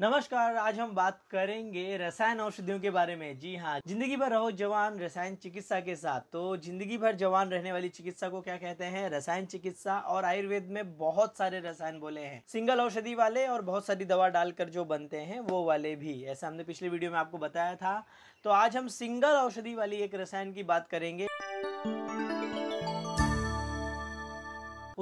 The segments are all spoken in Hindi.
नमस्कार आज हम बात करेंगे रसायन औषधियों के बारे में जी हाँ जिंदगी भर रहो जवान रसायन चिकित्सा के साथ तो जिंदगी भर जवान रहने वाली चिकित्सा को क्या कहते हैं रसायन चिकित्सा और आयुर्वेद में बहुत सारे रसायन बोले हैं सिंगल औषधि वाले और बहुत सारी दवा डालकर जो बनते हैं वो वाले भी ऐसा हमने पिछले वीडियो में आपको बताया था तो आज हम सिंगल औषधि वाली एक रसायन की बात करेंगे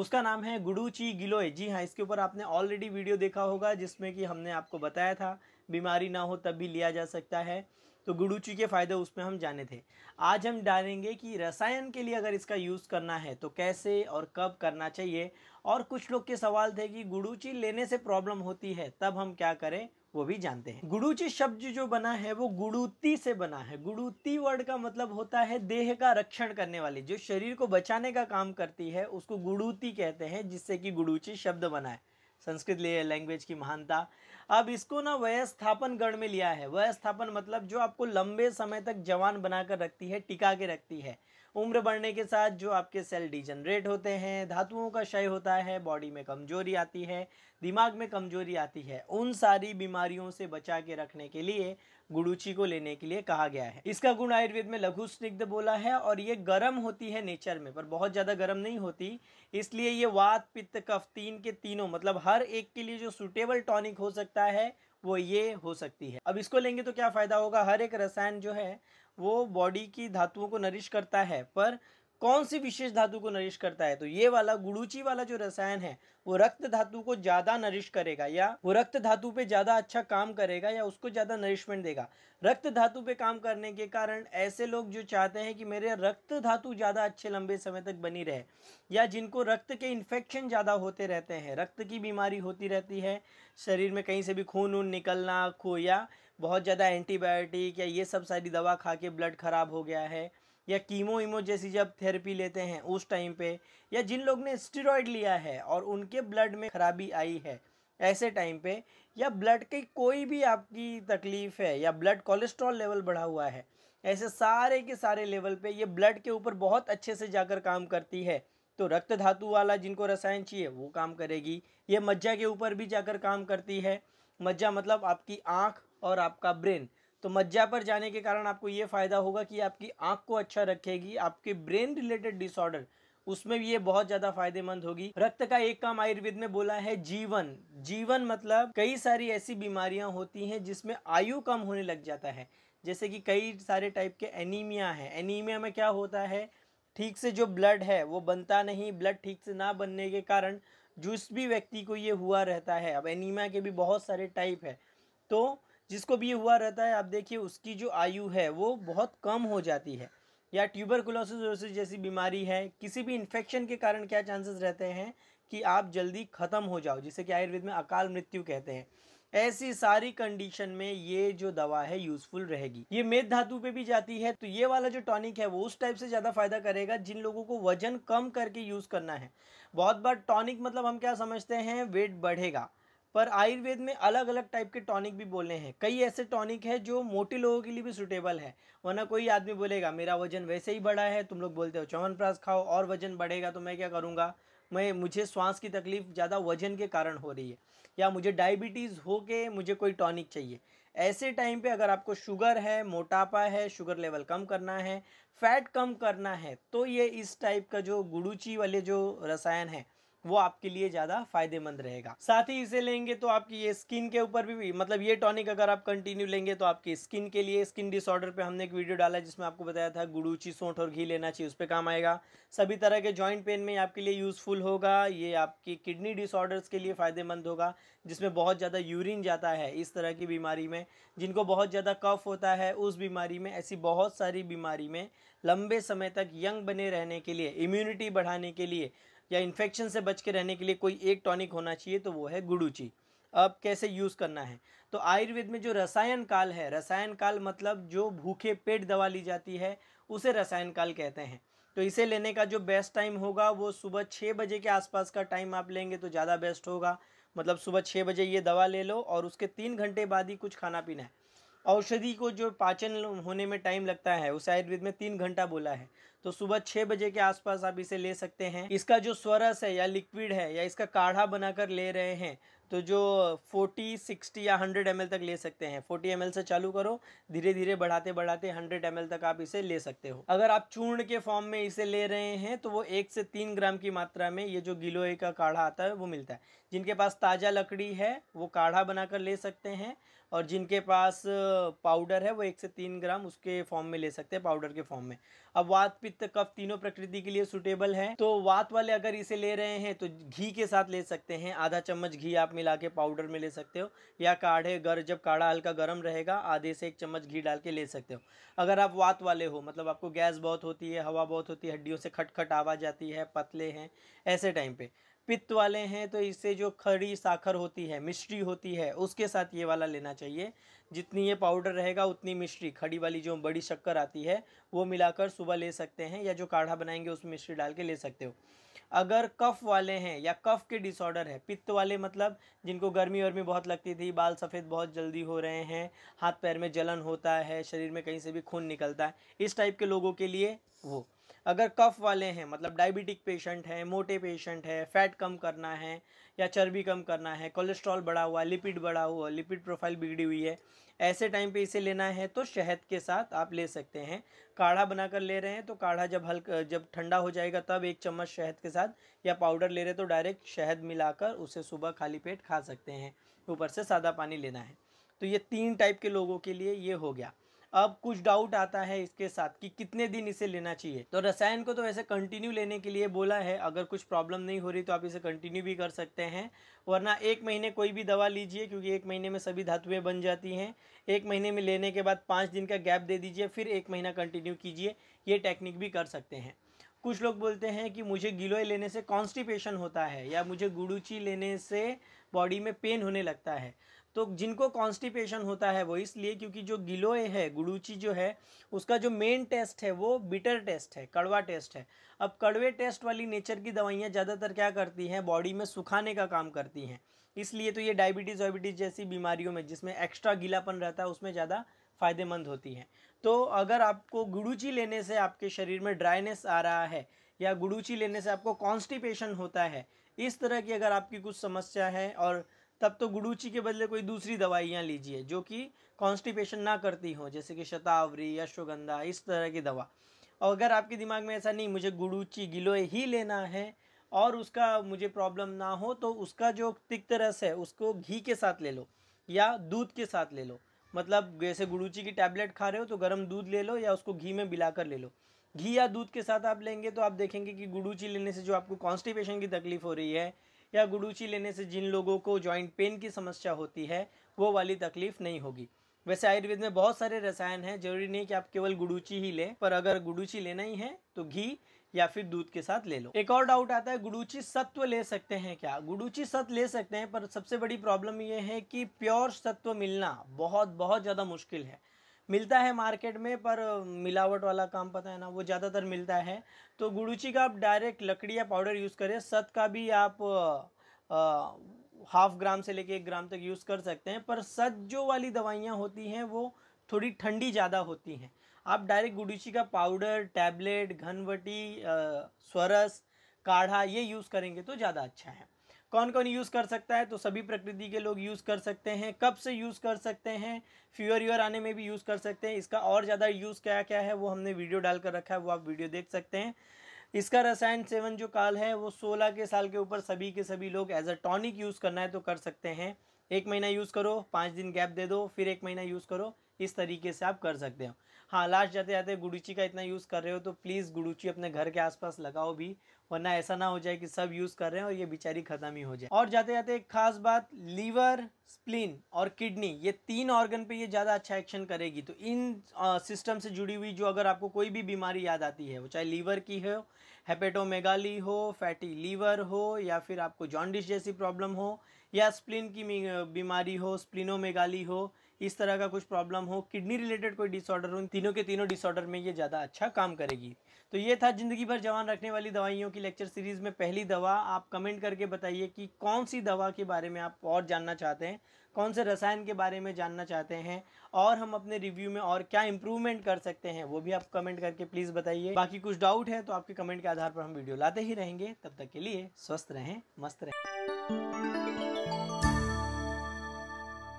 उसका नाम है गुडूची गिलोय जी हाँ इसके ऊपर आपने ऑलरेडी वीडियो देखा होगा जिसमें कि हमने आपको बताया था बीमारी ना हो तब भी लिया जा सकता है तो गुडूची के फ़ायदे उसमें हम जाने थे आज हम डालेंगे कि रसायन के लिए अगर इसका यूज़ करना है तो कैसे और कब करना चाहिए और कुछ लोग के सवाल थे कि गुडूची लेने से प्रॉब्लम होती है तब हम क्या करें वो भी जानते हैं गुड़ूची शब्द जो बना है वो गुड़ुती से बना है गुड़ुती वर्ड का मतलब होता है देह का रक्षण करने वाली जो शरीर को बचाने का काम करती है उसको गुड़ूती कहते हैं जिससे कि गुड़ूची शब्द बना है संस्कृत लैंग्वेज की महानता अब इसको ना व्यस्थापन गण में लिया है व्यस्थापन मतलब जो आपको लंबे समय तक जवान बनाकर रखती है टिका के रखती है उम्र बढ़ने के साथ जो आपके सेल डिजनरेट होते हैं धातुओं का क्षय होता है बॉडी में कमजोरी आती है दिमाग में कमजोरी आती है उन सारी बीमारियों से बचा के रखने के लिए गुड़ूची को लेने के लिए कहा गया है इसका गुण आयुर्वेद में लघु स्निग्ध बोला है और ये गर्म होती है नेचर में पर बहुत ज़्यादा गर्म नहीं होती इसलिए ये वात पित्त कफ तीन के तीनों मतलब हर एक के लिए जो सुटेबल टॉनिक हो सकता है वो ये हो सकती है अब इसको लेंगे तो क्या फ़ायदा होगा हर एक रसायन जो है वो बॉडी की धातुओं को नरिश करता है पर कौन सी विशेष धातु को नरिश करता है तो ये वाला गुड़ूची वाला जो रसायन है वो रक्त धातु को ज़्यादा नरिश करेगा या वो रक्त धातु पे ज़्यादा अच्छा काम करेगा या उसको ज़्यादा नरिशमेंट देगा रक्त धातु पे काम करने के कारण ऐसे लोग जो चाहते हैं कि मेरे रक्त धातु ज़्यादा अच्छे लंबे समय तक बनी रहे या जिनको रक्त के इन्फेक्शन ज़्यादा होते रहते हैं रक्त की बीमारी होती रहती है शरीर में कहीं से भी खून ऊन निकलना खो या बहुत ज़्यादा एंटीबायोटिक या ये सब सारी दवा खा के ब्लड ख़राब हो गया है या कीमो इमो जैसी जब थेरेपी लेते हैं उस टाइम पे या जिन लोग ने स्टीरोड लिया है और उनके ब्लड में खराबी आई है ऐसे टाइम पे या ब्लड की कोई भी आपकी तकलीफ़ है या ब्लड कोलेस्ट्रॉल लेवल बढ़ा हुआ है ऐसे सारे के सारे लेवल पे ये ब्लड के ऊपर बहुत अच्छे से जाकर काम करती है तो रक्त धातु वाला जिनको रसायन चाहिए वो काम करेगी ये मज्जा के ऊपर भी जाकर काम करती है मज्जा मतलब आपकी आँख और आपका ब्रेन तो मज्जा पर जाने के कारण आपको ये फ़ायदा होगा कि आपकी आँख को अच्छा रखेगी आपके ब्रेन रिलेटेड डिसऑर्डर उसमें भी ये बहुत ज्यादा फायदेमंद होगी रक्त का एक काम आयुर्वेद में बोला है जीवन जीवन मतलब कई सारी ऐसी बीमारियां होती हैं जिसमें आयु कम होने लग जाता है जैसे कि कई सारे टाइप के एनीमिया है एनीमिया में क्या होता है ठीक से जो ब्लड है वो बनता नहीं ब्लड ठीक से ना बनने के कारण जिस भी व्यक्ति को ये हुआ रहता है अब एनीमिया के भी बहुत सारे टाइप है तो जिसको भी हुआ रहता है आप देखिए उसकी जो आयु है वो बहुत कम हो जाती है या ट्यूबरकुलोसिस जैसी बीमारी है किसी भी इन्फेक्शन के कारण क्या चांसेस रहते हैं कि आप जल्दी ख़त्म हो जाओ जिसे कि आयुर्वेद में अकाल मृत्यु कहते हैं ऐसी सारी कंडीशन में ये जो दवा है यूजफुल रहेगी ये मेद धातु पे भी जाती है तो ये वाला जो टॉनिक है वो उस टाइप से ज़्यादा फायदा करेगा जिन लोगों को वजन कम करके यूज़ करना है बहुत बार टॉनिक मतलब हम क्या समझते हैं वेट बढ़ेगा पर आयुर्वेद में अलग अलग टाइप के टॉनिक भी बोले हैं कई ऐसे टॉनिक है जो मोटे लोगों के लिए भी सूटेबल है वरना कोई आदमी बोलेगा मेरा वजन वैसे ही बड़ा है तुम लोग बोलते हो च्यवनप्राश खाओ और वजन बढ़ेगा तो मैं क्या करूँगा मैं मुझे श्वास की तकलीफ़ ज़्यादा वजन के कारण हो रही है या मुझे डायबिटीज़ हो के मुझे कोई टॉनिक चाहिए ऐसे टाइम पे अगर आपको शुगर है मोटापा है शुगर लेवल कम करना है फैट कम करना है तो ये इस टाइप का जो गुड़ूची वाले जो रसायन है वो आपके लिए ज़्यादा फायदेमंद रहेगा साथ ही इसे लेंगे तो आपकी ये स्किन के ऊपर भी मतलब ये टॉनिक अगर आप कंटिन्यू लेंगे तो आपकी स्किन के लिए स्किन डिसऑर्डर पर हमने एक वीडियो डाला जिसमें आपको बताया था गुड़ूची सोंठ और घी लेना चाहिए उस पर काम आएगा सभी तरह के ज्वाइंट पेन में आपके लिए यूज़फुल होगा ये आपकी किडनी डिसऑर्डर्स के लिए फ़ायदेमंद होगा जिसमें बहुत ज़्यादा यूरिन जाता है इस तरह की बीमारी में जिनको बहुत ज़्यादा कफ होता है उस बीमारी में ऐसी बहुत सारी बीमारी में लंबे समय तक यंग बने रहने के लिए इम्यूनिटी बढ़ाने के लिए या इन्फेक्शन से बच के रहने के लिए कोई एक टॉनिक होना चाहिए तो वो है गुड़ूची अब कैसे यूज़ करना है तो आयुर्वेद में जो रसायन काल है रसायन काल मतलब जो भूखे पेट दवा ली जाती है उसे रसायन काल कहते हैं तो इसे लेने का जो बेस्ट टाइम होगा वो सुबह छः बजे के आसपास का टाइम आप लेंगे तो ज़्यादा बेस्ट होगा मतलब सुबह छः बजे ये दवा ले लो और उसके तीन घंटे बाद ही कुछ खाना पीना है औषधि को जो पाचन होने में टाइम लगता है उस आयुर्वेद में तीन घंटा बोला है तो सुबह छह बजे के आसपास आप इसे ले सकते हैं इसका जो स्वरस है या लिक्विड है या इसका काढ़ा बनाकर ले रहे हैं तो जो 40, 60 या 100 एम तक ले सकते हैं 40 एम से चालू करो धीरे धीरे बढ़ाते बढ़ाते 100 एम तक आप इसे ले सकते हो अगर आप चूर्ण के फॉर्म में इसे ले रहे हैं तो वो एक से तीन ग्राम की मात्रा में ये जो गिलोय का काढ़ा आता है वो मिलता है जिनके पास ताज़ा लकड़ी है वो काढ़ा बनाकर ले सकते हैं और जिनके पास पाउडर है वो एक से तीन ग्राम उसके फॉर्म में ले सकते हैं पाउडर के फॉर्म में अब वात पित्त कफ तीनों प्रकृति के लिए सुटेबल है तो वात वाले अगर इसे ले रहे हैं तो घी के साथ ले सकते हैं आधा चम्मच घी आप मिला के पाउडर में ले सकते हो या काढ़े गर जब काढ़ा हल्का गर्म रहेगा आधे से एक चम्मच घी डाल के ले सकते हो अगर आप वात वाले हो मतलब आपको गैस बहुत होती है हवा बहुत होती है हड्डियों से खटखट आवाज आती है पतले हैं ऐसे टाइम पे पित्त वाले हैं तो इससे जो खड़ी साखर होती है मिश्री होती है उसके साथ ये वाला लेना चाहिए जितनी ये पाउडर रहेगा उतनी मिश्री खड़ी वाली जो बड़ी शक्कर आती है वो मिलाकर सुबह ले सकते हैं या जो काढ़ा बनाएंगे उसमें मिश्री डाल के ले सकते हो अगर कफ वाले हैं या कफ के डिसऑर्डर है पित्त वाले मतलब जिनको गर्मी वर्मी बहुत लगती थी बाल सफ़ेद बहुत जल्दी हो रहे हैं हाथ पैर में जलन होता है शरीर में कहीं से भी खून निकलता है इस टाइप के लोगों के लिए वो अगर कफ वाले हैं मतलब डायबिटिक पेशेंट हैं मोटे पेशेंट है फैट कम करना है या चर्बी कम करना है कोलेस्ट्रॉल बढ़ा हुआ लिपिड बढ़ा हुआ लिपिड प्रोफाइल बिगड़ी हुई है ऐसे टाइम पे इसे लेना है तो शहद के साथ आप ले सकते हैं काढ़ा बनाकर ले रहे हैं तो काढ़ा जब हल्का जब ठंडा हो जाएगा तब एक चम्मच शहद के साथ या पाउडर ले रहे तो डायरेक्ट शहद मिलाकर उसे सुबह खाली पेट खा सकते हैं ऊपर से सादा पानी लेना है तो ये तीन टाइप के लोगों के लिए ये हो गया अब कुछ डाउट आता है इसके साथ कि कितने दिन इसे लेना चाहिए तो रसायन को तो वैसे कंटिन्यू लेने के लिए बोला है अगर कुछ प्रॉब्लम नहीं हो रही तो आप इसे कंटिन्यू भी कर सकते हैं वरना एक महीने कोई भी दवा लीजिए क्योंकि एक महीने में सभी धातुएं बन जाती हैं एक महीने में लेने के बाद पाँच दिन का गैप दे दीजिए फिर एक महीना कंटिन्यू कीजिए ये टेक्निक भी कर सकते हैं कुछ लोग बोलते हैं कि मुझे गिलोय लेने से कॉन्स्टिपेशन होता है या मुझे गुड़ूची लेने से बॉडी में पेन होने लगता है तो जिनको कॉन्स्टिपेशन होता है वो इसलिए क्योंकि जो गिलोय है गुड़ूची जो है उसका जो मेन टेस्ट है वो बिटर टेस्ट है कड़वा टेस्ट है अब कड़वे टेस्ट वाली नेचर की दवाइयाँ ज़्यादातर क्या करती हैं बॉडी में सुखाने का काम करती हैं इसलिए तो ये डायबिटीज़ वाइबिटीज़ जैसी बीमारियों में जिसमें एक्स्ट्रा गीलापन रहता है उसमें ज़्यादा फ़ायदेमंद होती हैं तो अगर आपको गुड़ूची लेने से आपके शरीर में ड्राइनेस आ रहा है या गुड़ूची लेने से आपको कॉन्स्टिपेशन होता है इस तरह की अगर आपकी कुछ समस्या है और तब तो गुडूची के बदले कोई दूसरी दवाइयाँ लीजिए जो कि कॉन्स्टिपेशन ना करती हों जैसे कि शतावरी अश्वगंधा इस तरह की दवा और अगर आपके दिमाग में ऐसा नहीं मुझे गुडूची गिलोय ही लेना है और उसका मुझे प्रॉब्लम ना हो तो उसका जो तिक्त रस है उसको घी के साथ ले लो या दूध के साथ ले लो मतलब जैसे गुड़ूची की टैबलेट खा रहे हो तो गर्म दूध ले लो या उसको घी में मिलाकर ले लो घी या दूध के साथ आप लेंगे तो आप देखेंगे कि गुड़ूची लेने से जो आपको कॉन्स्टिपेशन की तकलीफ़ हो रही है या गुडूची लेने से जिन लोगों को जॉइंट पेन की समस्या होती है वो वाली तकलीफ नहीं होगी वैसे आयुर्वेद में बहुत सारे रसायन हैं जरूरी नहीं कि आप केवल गुडूची ही लें पर अगर गुडूची लेना ही है तो घी या फिर दूध के साथ ले लो एक और डाउट आता है गुडूची सत्व ले सकते हैं क्या गुडूची सत्व ले सकते हैं पर सबसे बड़ी प्रॉब्लम ये है कि प्योर सत्व मिलना बहुत बहुत ज़्यादा मुश्किल है मिलता है मार्केट में पर मिलावट वाला काम पता है ना वो ज़्यादातर मिलता है तो गुड़ूची का आप डायरेक्ट लकड़ी या पाउडर यूज़ करें सत का भी आप हाफ ग्राम से लेके एक ग्राम तक यूज़ कर सकते हैं पर सत जो वाली दवाइयाँ होती हैं वो थोड़ी ठंडी ज़्यादा होती हैं आप डायरेक्ट गुडूची का पाउडर टैबलेट घनवटी स्वरस काढ़ा ये यूज़ करेंगे तो ज़्यादा अच्छा है कौन कौन यूज़ कर सकता है तो सभी प्रकृति के लोग यूज़ कर सकते हैं कब से यूज़ कर सकते हैं फ्यूअर यूर आने में भी यूज़ कर सकते हैं इसका और ज़्यादा यूज़ क्या क्या है वो हमने वीडियो डाल कर रखा है वो आप वीडियो देख सकते हैं इसका रसायन सेवन जो काल है वो सोलह के साल के ऊपर सभी के सभी लोग एज अ टॉनिक यूज़ करना है तो कर सकते हैं एक महीना यूज़ करो पाँच दिन गैप दे दो फिर एक महीना यूज़ करो इस तरीके से आप कर सकते हो हाँ लास्ट जाते जाते गुडूची का इतना यूज़ कर रहे हो तो प्लीज़ गुडूची अपने घर के आसपास लगाओ भी वरना ऐसा ना हो जाए कि सब यूज़ कर रहे हैं और ये बेचारी ख़त्म ही हो जाए और जाते जाते एक खास बात लीवर स्प्लिन और किडनी ये तीन ऑर्गन पे ये ज़्यादा अच्छा एक्शन करेगी तो इन सिस्टम से जुड़ी हुई जो अगर आपको कोई भी बीमारी याद आती है वो चाहे लीवर की हो हेपेटोमेगाली हो फैटी लीवर हो या फिर आपको जॉन्डिस जैसी प्रॉब्लम हो या स्प्लिन की बीमारी हो स्प्लिनोमेगाली हो इस तरह का कुछ प्रॉब्लम हो किडनी रिलेटेड कोई डिसऑर्डर हो इन तीनों के तीनों डिसऑर्डर में ये ज़्यादा अच्छा काम करेगी तो ये था ज़िंदगी भर जवान रखने वाली दवाइयों की लेक्चर सीरीज़ में पहली दवा आप कमेंट करके बताइए कि कौन सी दवा के बारे में आप और जानना चाहते हैं कौन से रसायन के बारे में जानना चाहते हैं और हम अपने रिव्यू में और क्या इंप्रूवमेंट कर सकते हैं वो भी आप कमेंट करके प्लीज़ बताइए बाकी कुछ डाउट है तो आपके कमेंट के आधार पर हम वीडियो लाते ही रहेंगे तब तक के लिए स्वस्थ रहें मस्त रहें